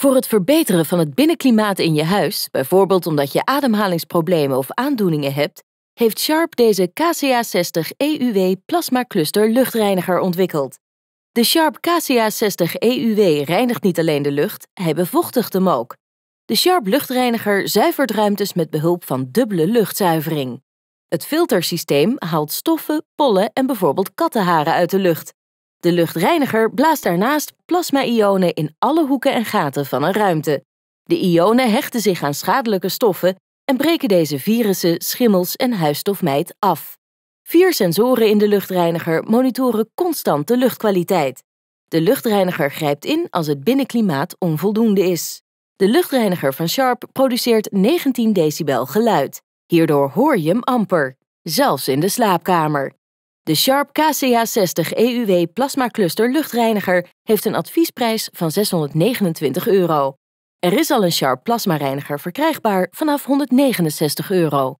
Voor het verbeteren van het binnenklimaat in je huis, bijvoorbeeld omdat je ademhalingsproblemen of aandoeningen hebt, heeft Sharp deze KCA60 EUW Plasma Cluster luchtreiniger ontwikkeld. De Sharp KCA60 EUW reinigt niet alleen de lucht, hij bevochtigt hem ook. De Sharp luchtreiniger zuivert ruimtes met behulp van dubbele luchtzuivering. Het filtersysteem haalt stoffen, pollen en bijvoorbeeld kattenharen uit de lucht. De luchtreiniger blaast daarnaast plasma-ionen in alle hoeken en gaten van een ruimte. De ionen hechten zich aan schadelijke stoffen en breken deze virussen, schimmels en huisstofmijt af. Vier sensoren in de luchtreiniger monitoren constant de luchtkwaliteit. De luchtreiniger grijpt in als het binnenklimaat onvoldoende is. De luchtreiniger van Sharp produceert 19 decibel geluid. Hierdoor hoor je hem amper, zelfs in de slaapkamer. De Sharp kca 60 EUW plasmacluster Luchtreiniger heeft een adviesprijs van 629 euro. Er is al een Sharp Plasma Reiniger verkrijgbaar vanaf 169 euro.